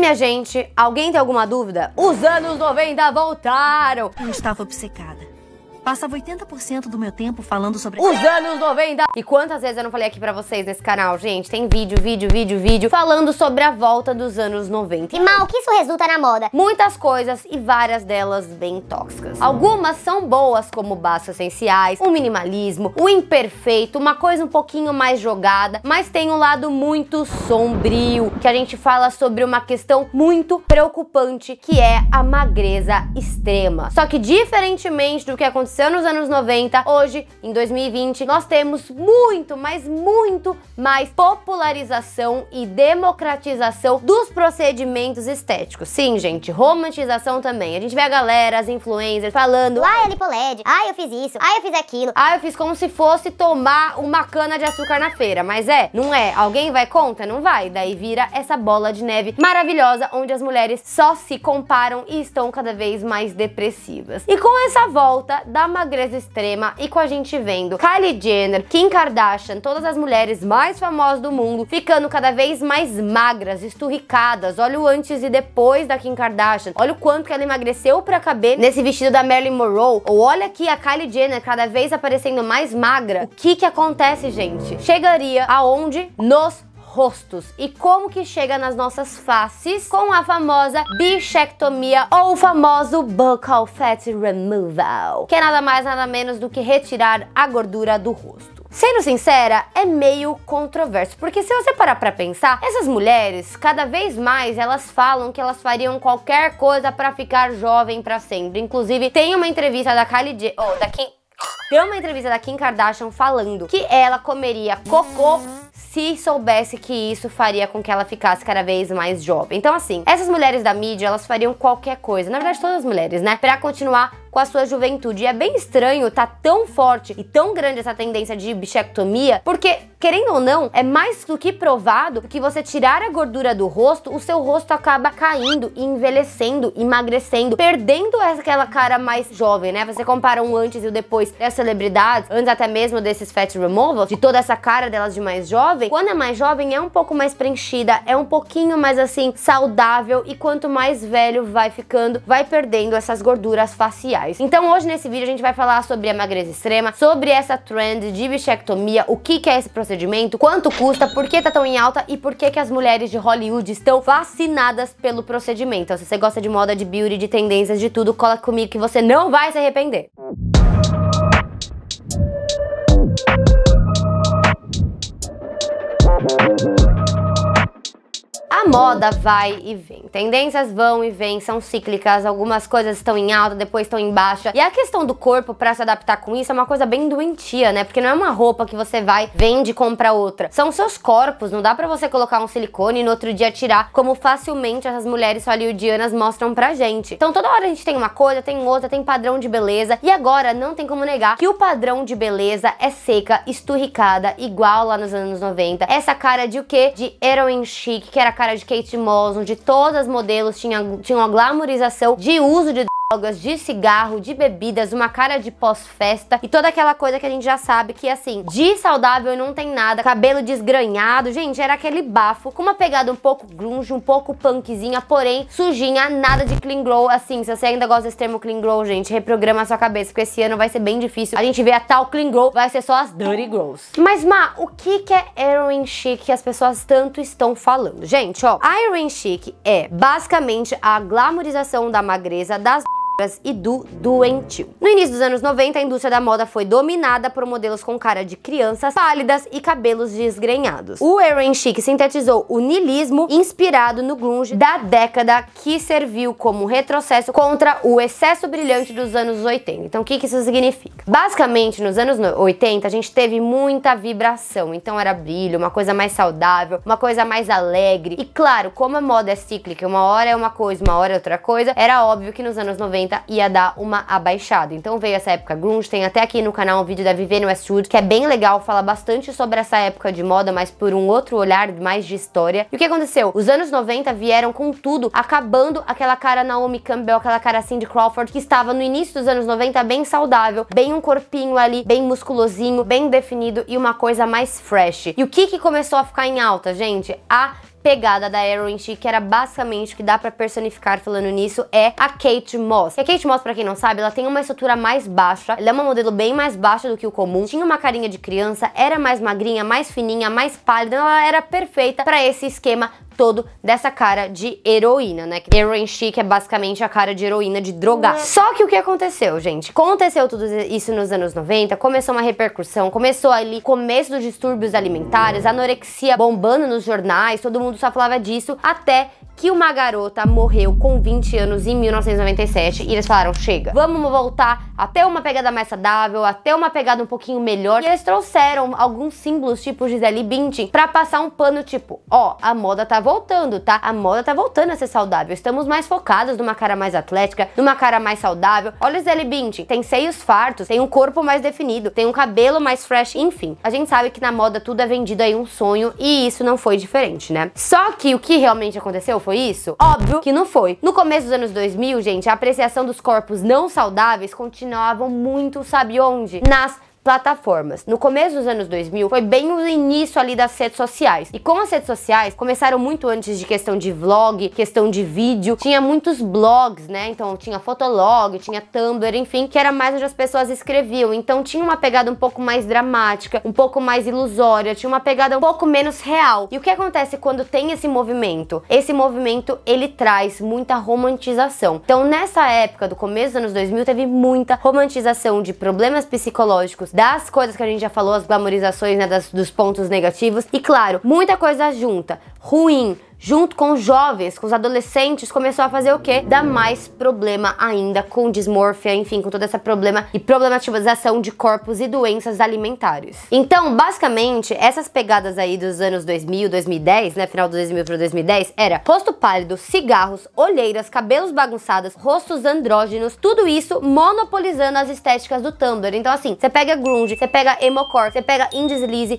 minha gente, alguém tem alguma dúvida? Os anos 90 voltaram! Eu estava obcecada. Passava 80% do meu tempo falando sobre os anos 90. E quantas vezes eu não falei aqui pra vocês nesse canal, gente? Tem vídeo, vídeo, vídeo, vídeo falando sobre a volta dos anos 90. E mal que isso resulta na moda? Muitas coisas e várias delas bem tóxicas. Algumas são boas, como baços essenciais, o minimalismo, o imperfeito, uma coisa um pouquinho mais jogada, mas tem um lado muito sombrio, que a gente fala sobre uma questão muito preocupante, que é a magreza extrema. Só que diferentemente do que aconteceu aconteceu nos anos 90, hoje, em 2020, nós temos muito, mas muito mais popularização e democratização dos procedimentos estéticos. Sim, gente, romantização também. A gente vê a galera, as influencers, falando: ai eu lipoled, ai eu fiz isso, ai eu fiz aquilo, ai eu fiz como se fosse tomar uma cana de açúcar na feira. Mas é, não é. Alguém vai conta Não vai. Daí vira essa bola de neve maravilhosa onde as mulheres só se comparam e estão cada vez mais depressivas. E com essa volta da da magreza extrema e com a gente vendo Kylie Jenner, Kim Kardashian, todas as mulheres mais famosas do mundo ficando cada vez mais magras, esturricadas. Olha o antes e depois da Kim Kardashian. Olha o quanto que ela emagreceu para caber nesse vestido da Marilyn Monroe. Ou olha aqui a Kylie Jenner cada vez aparecendo mais magra. O que que acontece, gente? Chegaria aonde? Nos rostos e como que chega nas nossas faces com a famosa bichectomia ou o famoso buccal fat removal, que é nada mais nada menos do que retirar a gordura do rosto. Sendo sincera, é meio controverso, porque se você parar para pensar, essas mulheres, cada vez mais elas falam que elas fariam qualquer coisa para ficar jovem para sempre. Inclusive, tem uma entrevista da Kylie J, ou oh, da Kim, tem uma entrevista da Kim Kardashian falando que ela comeria cocô se soubesse que isso faria com que ela ficasse cada vez mais jovem. Então assim, essas mulheres da mídia, elas fariam qualquer coisa, na verdade todas as mulheres, né, para continuar com a sua juventude. E é bem estranho tá tão forte e tão grande essa tendência de bichectomia, porque, querendo ou não, é mais do que provado que você tirar a gordura do rosto, o seu rosto acaba caindo, envelhecendo, emagrecendo, perdendo aquela cara mais jovem, né? Você compara um antes e o depois das celebridades, antes até mesmo desses fat removals, de toda essa cara delas de mais jovem, quando é mais jovem é um pouco mais preenchida, é um pouquinho mais assim saudável e quanto mais velho vai ficando, vai perdendo essas gorduras faciais. Então hoje nesse vídeo a gente vai falar sobre a magreza extrema, sobre essa trend de bichectomia, o que, que é esse procedimento, quanto custa, por que tá tão em alta e por que, que as mulheres de Hollywood estão fascinadas pelo procedimento. Então se você gosta de moda, de beauty, de tendências, de tudo, cola comigo que você não vai se arrepender. Música a moda vai e vem. Tendências vão e vêm, são cíclicas, algumas coisas estão em alta, depois estão em baixa. E a questão do corpo para se adaptar com isso é uma coisa bem doentia, né? Porque não é uma roupa que você vai, vende e compra outra. São seus corpos, não dá para você colocar um silicone e no outro dia tirar, como facilmente essas mulheres hollywoodianas mostram pra gente. Então toda hora a gente tem uma coisa, tem outra, tem padrão de beleza. E agora não tem como negar que o padrão de beleza é seca, esturricada, igual lá nos anos 90. Essa cara de o quê? De heroin chic, que era cara de Kate Moss, onde todas as modelos tinham, tinham a glamorização de uso de drogas, de cigarro, de bebidas, uma cara de pós-festa e toda aquela coisa que a gente já sabe que, assim, de saudável não tem nada, cabelo desgranhado, gente, era aquele bafo, com uma pegada um pouco grunge, um pouco punkzinha, porém sujinha, nada de clean glow, assim, se você ainda gosta desse termo clean glow, gente, reprograma sua cabeça, porque esse ano vai ser bem difícil, a gente vê a tal clean glow, vai ser só as dirty glows. Mas, Ma, o que que é heroin chic que as pessoas tanto estão falando? Gente, ó, Iron chic é basicamente a glamorização da magreza das e do doentio. No início dos anos 90, a indústria da moda foi dominada por modelos com cara de crianças pálidas e cabelos desgrenhados. O Erin chic" sintetizou o nilismo inspirado no grunge da década que serviu como retrocesso contra o excesso brilhante dos anos 80. Então o que, que isso significa? Basicamente, nos anos 80, a gente teve muita vibração, então era brilho, uma coisa mais saudável, uma coisa mais alegre. E claro, como a moda é cíclica, uma hora é uma coisa, uma hora é outra coisa, era óbvio que nos anos 90 90 ia dar uma abaixada. Então veio essa época grunge, tem até aqui no canal um vídeo da Vivienne Westwood, que é bem legal, fala bastante sobre essa época de moda, mas por um outro olhar mais de história. E o que aconteceu? Os anos 90 vieram com tudo, acabando aquela cara Naomi Campbell, aquela cara Cindy Crawford, que estava no início dos anos 90 bem saudável, bem um corpinho ali, bem musculosinho, bem definido e uma coisa mais fresh. E o que que começou a ficar em alta, gente? A pegada da Arrow em que era basicamente o que dá para personificar falando nisso, é a Kate Moss. E a Kate Moss, para quem não sabe, ela tem uma estrutura mais baixa, ela é uma modelo bem mais baixa do que o comum, tinha uma carinha de criança, era mais magrinha, mais fininha, mais pálida, então ela era perfeita para esse esquema todo dessa cara de heroína, né? Heroin chic é basicamente a cara de heroína de drogar. Né. Só que o que aconteceu, gente? Aconteceu tudo isso nos anos 90, começou uma repercussão, começou ali começo dos distúrbios alimentares, anorexia bombando nos jornais, todo mundo só falava disso, até que uma garota morreu com 20 anos em 1997 e eles falaram, chega, vamos voltar até uma pegada mais saudável, até uma pegada um pouquinho melhor. E eles trouxeram alguns símbolos tipo Gisele Bündchen pra passar um pano tipo, ó, oh, a moda tá voltando voltando, tá? A moda tá voltando a ser saudável. Estamos mais focados numa cara mais atlética, numa cara mais saudável. Olha o Zelle Bintin, tem seios fartos, tem um corpo mais definido, tem um cabelo mais fresh, enfim. A gente sabe que na moda tudo é vendido aí um sonho e isso não foi diferente, né? Só que o que realmente aconteceu foi isso? Óbvio que não foi. No começo dos anos 2000, gente, a apreciação dos corpos não saudáveis continuavam muito, sabe onde? Nas plataformas. No começo dos anos 2000, foi bem o início ali das redes sociais. E com as redes sociais, começaram muito antes de questão de vlog, questão de vídeo, tinha muitos blogs, né? Então tinha Fotolog, tinha Tumblr, enfim, que era mais onde as pessoas escreviam. Então tinha uma pegada um pouco mais dramática, um pouco mais ilusória, tinha uma pegada um pouco menos real. E o que acontece quando tem esse movimento? Esse movimento, ele traz muita romantização. Então nessa época do começo dos anos 2000, teve muita romantização de problemas psicológicos, negativos, das coisas que a gente já falou, as glamorizações, né, das, dos pontos negativos. E claro, muita coisa junta. Ruim, junto com os jovens, com os adolescentes, começou a fazer o quê? dá mais problema ainda com dismorfia, enfim, com todo esse problema e problematização de corpos e doenças alimentares. Então, basicamente, essas pegadas aí dos anos 2000, 2010, né, final do 2000 para 2010, era rosto pálido, cigarros, olheiras, cabelos bagunçados, rostos andrógenos, tudo isso monopolizando as estéticas do Tumblr. Então, assim, você pega grunge, você pega emocore, você pega indie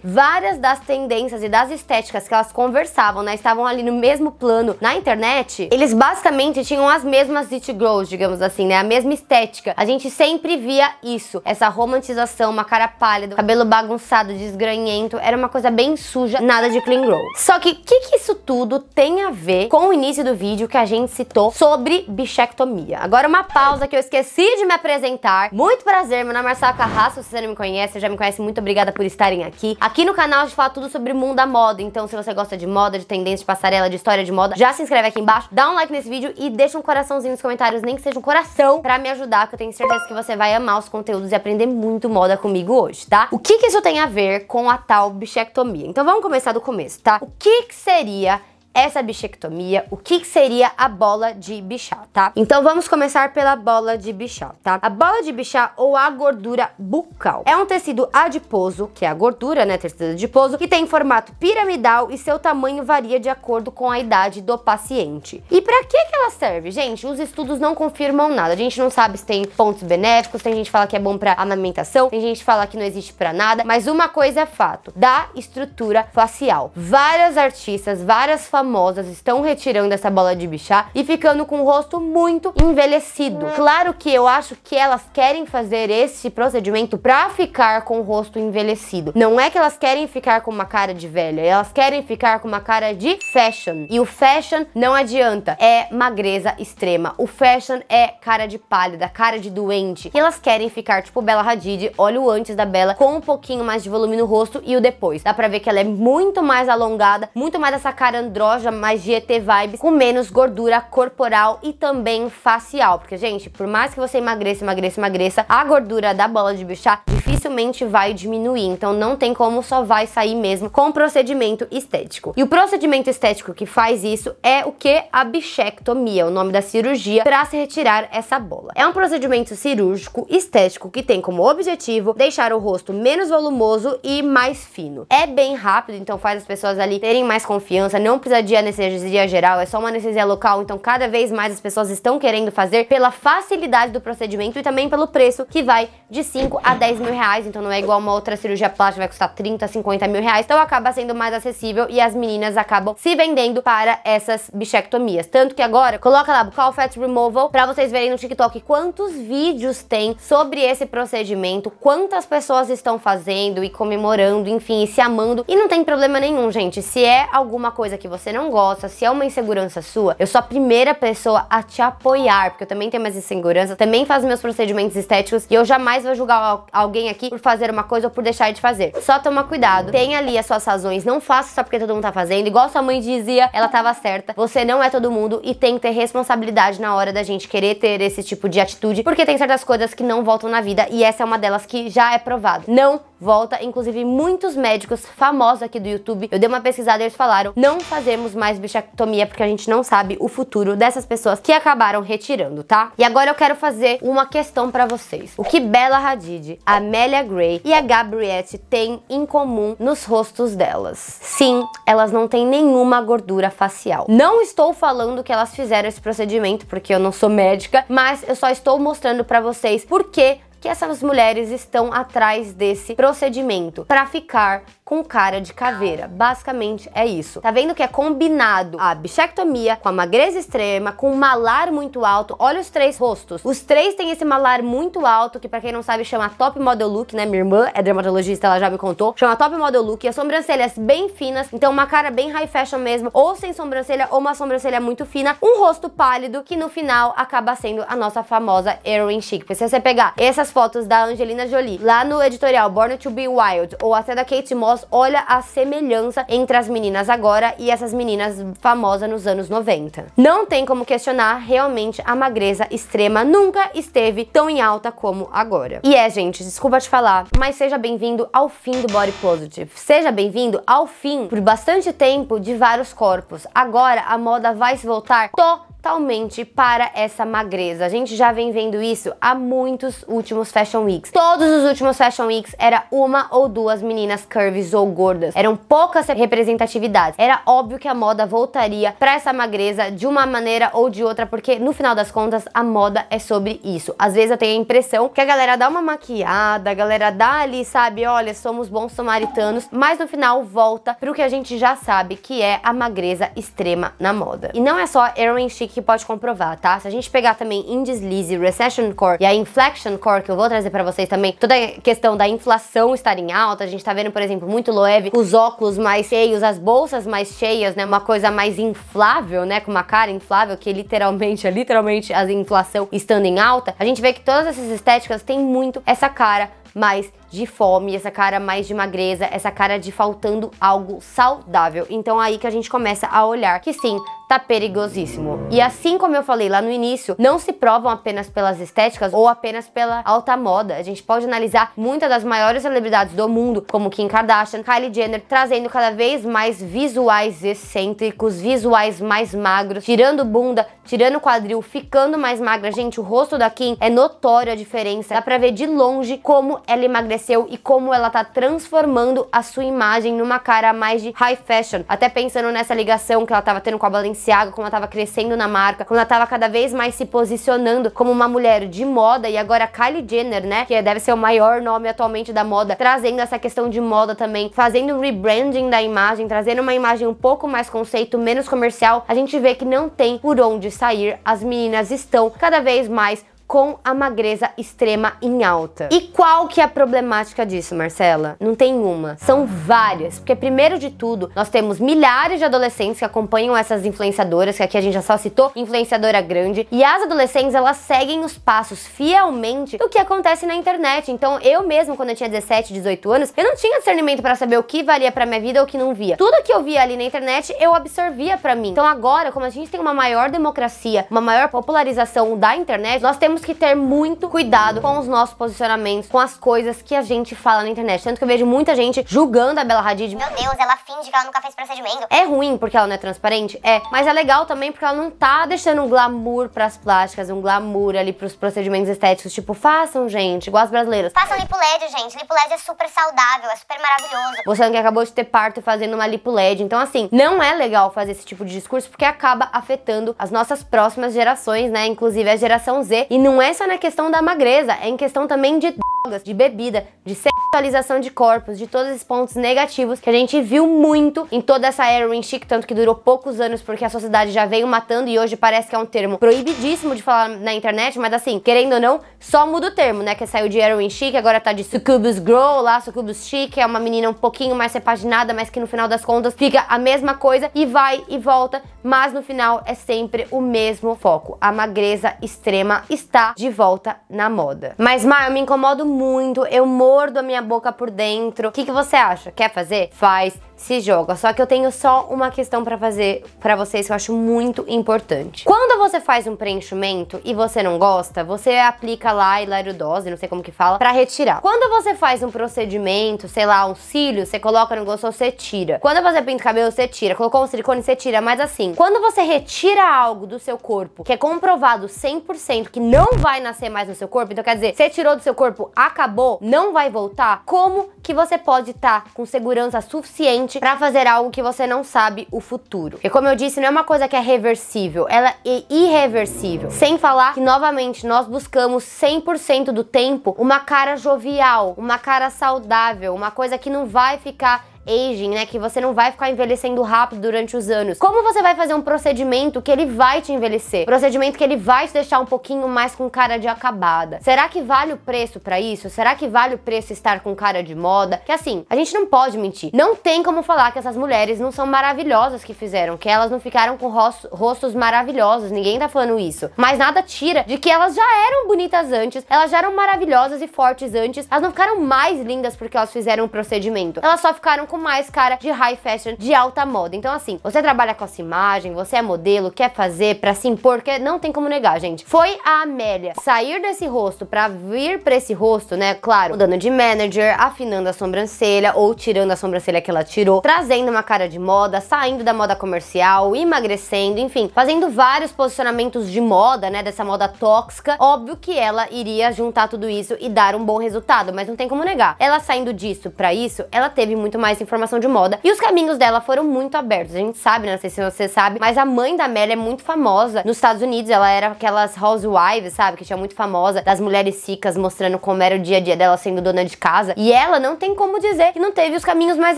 várias das tendências e das estéticas que elas conversavam, né, estavam ali no no mesmo plano na internet, eles basicamente tinham as mesmas it girls, digamos assim, né? A mesma estética. A gente sempre via isso, essa romantização, uma cara pálida, cabelo bagunçado, desgranhento, era uma coisa bem suja, nada de clean girl. Só que o que, que isso tudo tem a ver com o início do vídeo que a gente citou sobre bichectomia? Agora uma pausa que eu esqueci de me apresentar. Muito prazer, meu nome é Marcela Carrasco, se você não me conhece, já me conhece, muito obrigada por estarem aqui. Aqui no canal a gente fala tudo sobre o mundo da moda, então se você gosta de moda, de tendência, de passarela, de história de moda, já se inscreve aqui embaixo, dá um like nesse vídeo e deixa um coraçãozinho nos comentários, nem que seja um coração, pra me ajudar, que eu tenho certeza que você vai amar os conteúdos e aprender muito moda comigo hoje, tá? O que que isso tem a ver com a tal bichectomia? Então vamos começar do começo, tá? O que que seria essa bichectomia, o que seria a bola de Bichal, tá? Então vamos começar pela bola de Bichal, tá? A bola de Bichal ou a gordura bucal é um tecido adiposo, que é a gordura, né, tecido adiposo, que tem formato piramidal e seu tamanho varia de acordo com a idade do paciente. E para que que ela serve? Gente, os estudos não confirmam nada. A gente não sabe se tem pontos benéficos, tem gente que fala que é bom para amamentação, tem gente que fala que não existe para nada, mas uma coisa é fato, da estrutura facial. Várias artistas, várias famosas famosas estão retirando essa bola de bichá e ficando com o rosto muito envelhecido. Hum. Claro que eu acho que elas querem fazer esse procedimento pra ficar com o rosto envelhecido. Não é que elas querem ficar com uma cara de velha, elas querem ficar com uma cara de fashion. E o fashion não adianta, é magreza extrema. O fashion é cara de pálida, cara de doente. E elas querem ficar tipo Bela Hadid, olha o antes da Bela, com um pouquinho mais de volume no rosto e o depois. Dá pra ver que ela é muito mais alongada, muito mais essa cara andrógena loja mais GT Vibes, com menos gordura corporal e também facial. Porque, gente, por mais que você emagreça, emagreça, emagreça, a gordura da bola de bichar dificilmente vai diminuir. Então não tem como, só vai sair mesmo com procedimento estético. E o procedimento estético que faz isso é o que? A bichectomia, o nome da cirurgia, para se retirar essa bola. É um procedimento cirúrgico estético que tem como objetivo deixar o rosto menos volumoso e mais fino. É bem rápido, então faz as pessoas ali terem mais confiança, não precisa dia de anestesia geral, é só uma anestesia local, então cada vez mais as pessoas estão querendo fazer pela facilidade do procedimento e também pelo preço, que vai de 5 a 10 mil reais, então não é igual uma outra cirurgia plástica, vai custar 30, 50 mil reais, então acaba sendo mais acessível e as meninas acabam se vendendo para essas bichectomias. Tanto que agora, coloca lá bucal fat removal para vocês verem no TikTok quantos vídeos tem sobre esse procedimento, quantas pessoas estão fazendo e comemorando, enfim, e se amando. E não tem problema nenhum, gente. Se é alguma coisa que você você não gosta, se é uma insegurança sua, eu sou a primeira pessoa a te apoiar, porque eu também tenho minhas inseguranças, também faço meus procedimentos estéticos e eu jamais vou julgar alguém aqui por fazer uma coisa ou por deixar de fazer. Só toma cuidado, tenha ali as suas razões, não faça só porque todo mundo tá fazendo, igual sua mãe dizia, ela tava certa, você não é todo mundo e tem que ter responsabilidade na hora da gente querer ter esse tipo de atitude, porque tem certas coisas que não voltam na vida e essa é uma delas que já é provado. Não volta. Inclusive, muitos médicos famosos aqui do YouTube, eu dei uma pesquisada e eles falaram não fazemos mais bichectomia porque a gente não sabe o futuro dessas pessoas que acabaram retirando, tá? E agora eu quero fazer uma questão para vocês. O que Bella Hadid, Amélia Gray e a Gabrielle têm em comum nos rostos delas? Sim, elas não têm nenhuma gordura facial. Não estou falando que elas fizeram esse procedimento porque eu não sou médica, mas eu só estou mostrando para vocês por que que essas mulheres estão atrás desse procedimento para ficar com cara de caveira. Basicamente é isso. Tá vendo que é combinado a bichectomia com a magreza extrema, com um malar muito alto. Olha os três rostos. Os três têm esse malar muito alto, que para quem não sabe chama top model look, né? Minha irmã é dermatologista, ela já me contou. Chama top model look. E as sobrancelhas bem finas, então uma cara bem high fashion mesmo, ou sem sobrancelha, ou uma sobrancelha muito fina. Um rosto pálido, que no final acaba sendo a nossa famosa heroin chic. Porque se você pegar essas fotos da Angelina Jolie, lá no editorial Born to be Wild, ou até da Kate Moss, olha a semelhança entre as meninas agora e essas meninas famosas nos anos 90. Não tem como questionar, realmente a magreza extrema nunca esteve tão em alta como agora. E é, gente, desculpa te falar, mas seja bem-vindo ao fim do Body Positive. Seja bem-vindo ao fim por bastante tempo de vários corpos. Agora a moda vai se voltar totalmente totalmente para essa magreza. A gente já vem vendo isso há muitos últimos Fashion Weeks. Todos os últimos Fashion Weeks era uma ou duas meninas curves ou gordas. Eram poucas representatividades. Era óbvio que a moda voltaria para essa magreza de uma maneira ou de outra, porque no final das contas a moda é sobre isso. Às vezes eu tenho a impressão que a galera dá uma maquiada, a galera dá ali, sabe, olha, somos bons samaritanos, mas no final volta para o que a gente já sabe, que é a magreza extrema na moda. E não é só Erin Chic que pode comprovar, tá? Se a gente pegar também índice deslize, recession core e a inflection core, que eu vou trazer para vocês também, toda a questão da inflação estar em alta, a gente tá vendo, por exemplo, muito Loeve, os óculos mais cheios, as bolsas mais cheias, né? Uma coisa mais inflável, né? Com uma cara inflável, que literalmente, é literalmente, a inflação estando em alta, a gente vê que todas essas estéticas têm muito essa cara mais de fome, essa cara mais de magreza, essa cara de faltando algo saudável. Então aí que a gente começa a olhar que sim, tá perigosíssimo. E assim como eu falei lá no início, não se provam apenas pelas estéticas ou apenas pela alta moda. A gente pode analisar muitas das maiores celebridades do mundo, como Kim Kardashian, Kylie Jenner, trazendo cada vez mais visuais excêntricos, visuais mais magros, tirando bunda, tirando quadril, ficando mais magra. Gente, o rosto da Kim é notório a diferença. Dá pra ver de longe como ela emagreceu e como ela tá transformando a sua imagem numa cara mais de high fashion. Até pensando nessa ligação que ela tava tendo com a Balenciaga, como ela tava crescendo na marca, como ela tava cada vez mais se posicionando como uma mulher de moda e agora Kylie Jenner, né, que deve ser o maior nome atualmente da moda, trazendo essa questão de moda também, fazendo um rebranding da imagem, trazendo uma imagem um pouco mais conceito, menos comercial, a gente vê que não tem por onde sair, as meninas estão cada vez mais com a magreza extrema em alta. E qual que é a problemática disso, Marcela? Não tem uma, são várias, porque primeiro de tudo, nós temos milhares de adolescentes que acompanham essas influenciadoras, que aqui a gente já só citou, influenciadora grande, e as adolescentes, elas seguem os passos fielmente do que acontece na internet. Então, eu mesmo quando eu tinha 17, 18 anos, eu não tinha discernimento para saber o que valia para minha vida ou o que não via. Tudo que eu via ali na internet, eu absorvia para mim. Então, agora, como a gente tem uma maior democracia, uma maior popularização da internet, nós temos temos que ter muito cuidado com os nossos posicionamentos, com as coisas que a gente fala na internet. Tanto que eu vejo muita gente julgando a Bela Hadid. Meu Deus, ela finge que ela nunca fez procedimento. É ruim porque ela não é transparente? É. Mas é legal também porque ela não tá deixando um glamour pras plásticas, um glamour ali pros procedimentos estéticos. Tipo, façam, gente, igual as brasileiras. Façam LED, gente. LED é super saudável, é super maravilhoso. Você que acabou de ter parto fazendo uma LED. Então, assim, não é legal fazer esse tipo de discurso porque acaba afetando as nossas próximas gerações, né? Inclusive a geração Z. E não não é só na questão da magreza, é em questão também de drogas, de bebida, de sexualização de corpos, de todos esses pontos negativos que a gente viu muito em toda essa era Ring Chic, tanto que durou poucos anos porque a sociedade já veio matando e hoje parece que é um termo proibidíssimo de falar na internet, mas assim, querendo ou não, só muda o termo, né? Que saiu de Heroin Chic, agora tá de Succubus Grow lá, Succubus Chic, é uma menina um pouquinho mais repaginada, mas que no final das contas fica a mesma coisa e vai e volta, mas no final é sempre o mesmo foco. A magreza extrema está de volta na moda. Mas, Mar, eu me incomodo muito, eu mordo a minha boca por dentro. O que, que você acha? Quer fazer? Faz se joga. Só que eu tenho só uma questão para fazer para vocês que eu acho muito importante. Quando você faz um preenchimento e você não gosta, você aplica lá hilaridose, não sei como que fala, para retirar. Quando você faz um procedimento, sei lá, um cílio, você coloca no gostou você tira. Quando você pinta o cabelo, você tira. Colocou um silicone, você tira. Mas assim, quando você retira algo do seu corpo, que é comprovado 100% que não vai nascer mais no seu corpo, então quer dizer, você tirou do seu corpo, acabou, não vai voltar, como que você pode estar tá com segurança suficiente frente para fazer algo que você não sabe o futuro. E como eu disse, não é uma coisa que é reversível, ela é irreversível. Sem falar que, novamente, nós buscamos 100% do tempo uma cara jovial, uma cara saudável, uma coisa que não vai ficar aging, né? Que você não vai ficar envelhecendo rápido durante os anos. Como você vai fazer um procedimento que ele vai te envelhecer? Procedimento que ele vai te deixar um pouquinho mais com cara de acabada. Será que vale o preço para isso? Será que vale o preço estar com cara de moda? Que assim, a gente não pode mentir. Não tem como falar que essas mulheres não são maravilhosas que fizeram, que elas não ficaram com rostos maravilhosos. Ninguém tá falando isso. Mas nada tira de que elas já eram bonitas antes, elas já eram maravilhosas e fortes antes. Elas não ficaram mais lindas porque elas fizeram o um procedimento. Elas só ficaram com mais cara de high fashion, de alta moda. Então assim, você trabalha com essa imagem, você é modelo, quer fazer pra se impor, porque não tem como negar, gente. Foi a Amélia sair desse rosto pra vir pra esse rosto, né, claro, mudando de manager, afinando a sobrancelha ou tirando a sobrancelha que ela tirou, trazendo uma cara de moda, saindo da moda comercial, emagrecendo, enfim, fazendo vários posicionamentos de moda, né, dessa moda tóxica. Óbvio que ela iria juntar tudo isso e dar um bom resultado, mas não tem como negar. Ela saindo disso para isso, ela teve muito mais essa informação de moda. E os caminhos dela foram muito abertos. A gente sabe, né? não sei se você sabe, mas a mãe da Amélia é muito famosa nos Estados Unidos. Ela era aquelas housewives, sabe? Que tinha muito famosa, das mulheres ricas mostrando como era o dia a dia dela sendo dona de casa. E ela não tem como dizer que não teve os caminhos mais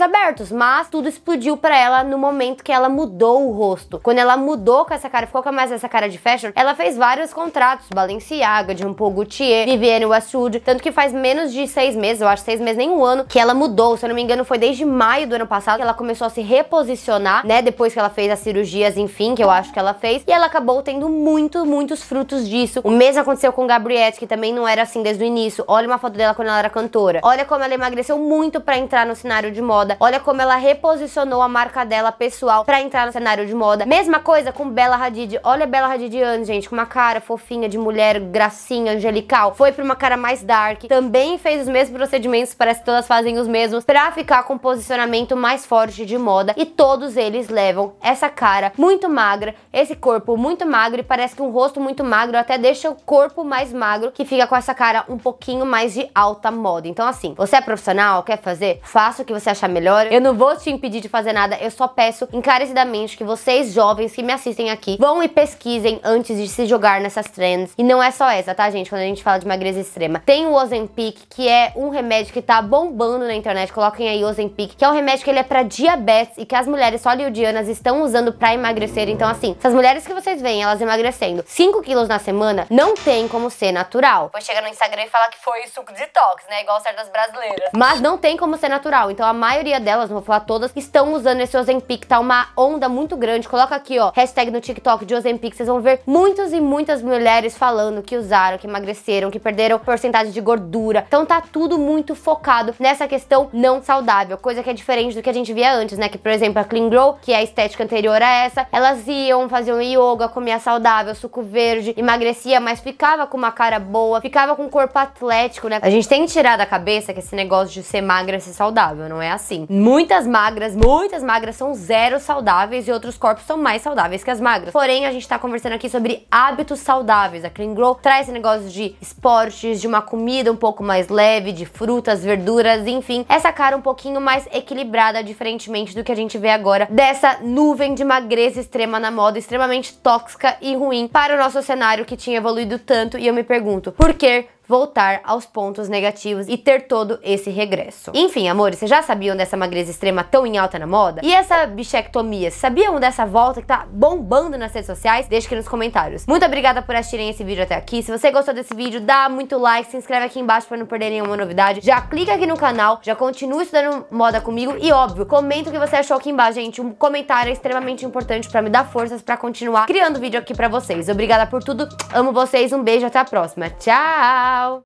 abertos, mas tudo explodiu para ela no momento que ela mudou o rosto. Quando ela mudou com essa cara, ficou com mais essa cara de fashion, ela fez vários contratos, Balenciaga, Jean Paul Gaultier, Vivienne Westwood, tanto que faz menos de seis meses, eu acho seis meses, nem um ano, que ela mudou, se eu não me engano foi desde maio do ano passado, ela começou a se reposicionar, né? Depois que ela fez as cirurgias, enfim, que eu acho que ela fez. E ela acabou tendo muito, muitos frutos disso. O mesmo aconteceu com Gabriette, que também não era assim desde o início. Olha uma foto dela quando ela era cantora. Olha como ela emagreceu muito para entrar no cenário de moda. Olha como ela reposicionou a marca dela pessoal para entrar no cenário de moda. Mesma coisa com Bela Hadid. Olha a Bela Hadid antes, gente, com uma cara fofinha de mulher, gracinha, angelical. Foi pra uma cara mais dark. Também fez os mesmos procedimentos, parece que todas fazem os mesmos, pra ficar com posição posicionamento mais forte de moda e todos eles levam essa cara muito magra, esse corpo muito magro e parece que um rosto muito magro até deixa o corpo mais magro que fica com essa cara um pouquinho mais de alta moda. Então assim, você é profissional, quer fazer? Faça o que você achar melhor. Eu não vou te impedir de fazer nada, eu só peço encarecidamente que vocês jovens que me assistem aqui vão e pesquisem antes de se jogar nessas trends. E não é só essa, tá gente? Quando a gente fala de magreza extrema. Tem o Ozempic, que é um remédio que tá bombando na internet. Coloquem aí Ozempic que é um remédio que ele é para diabetes e que as mulheres hollywoodianas estão usando para emagrecer. Então, assim, essas mulheres que vocês veem, elas emagrecendo 5 quilos na semana, não tem como ser natural. Depois chega no Instagram e fala que foi suco detox, né? Igual certas brasileiras. Mas não tem como ser natural. Então, a maioria delas, não vou falar todas, estão usando esse Ozempic. Tá uma onda muito grande. Coloca aqui, ó, hashtag no TikTok de Ozempic. Vocês vão ver muitas e muitas mulheres falando que usaram, que emagreceram, que perderam porcentagem de gordura. Então, tá tudo muito focado nessa questão não saudável. Coisa que é diferente do que a gente via antes, né? Que, por exemplo, a Clean Grow, que é a estética anterior a essa, elas iam, faziam yoga, comia saudável, suco verde, emagrecia, mas ficava com uma cara boa, ficava com um corpo atlético, né? A gente tem que tirar da cabeça que esse negócio de ser magra é ser saudável, não é assim. Muitas magras, muitas magras são zero saudáveis e outros corpos são mais saudáveis que as magras. Porém, a gente tá conversando aqui sobre hábitos saudáveis. A Clean Grow traz esse negócio de esportes, de uma comida um pouco mais leve, de frutas, verduras, enfim, essa cara um pouquinho mais equilibrada, diferentemente do que a gente vê agora dessa nuvem de magreza extrema na moda, extremamente tóxica e ruim para o nosso cenário que tinha evoluído tanto. E eu me pergunto, por que voltar aos pontos negativos e ter todo esse regresso. Enfim, amores, vocês já sabiam dessa magreza extrema tão em alta na moda? E essa bichectomia, sabiam dessa volta que tá bombando nas redes sociais? Deixa aqui nos comentários. Muito obrigada por assistirem esse vídeo até aqui. Se você gostou desse vídeo, dá muito like, se inscreve aqui embaixo para não perder nenhuma novidade. Já clica aqui no canal, já continua estudando moda comigo e, óbvio, comenta o que você achou aqui embaixo, gente. Um comentário é extremamente importante para me dar forças para continuar criando vídeo aqui para vocês. Obrigada por tudo, amo vocês, um beijo, até a próxima. Tchau! Tchau!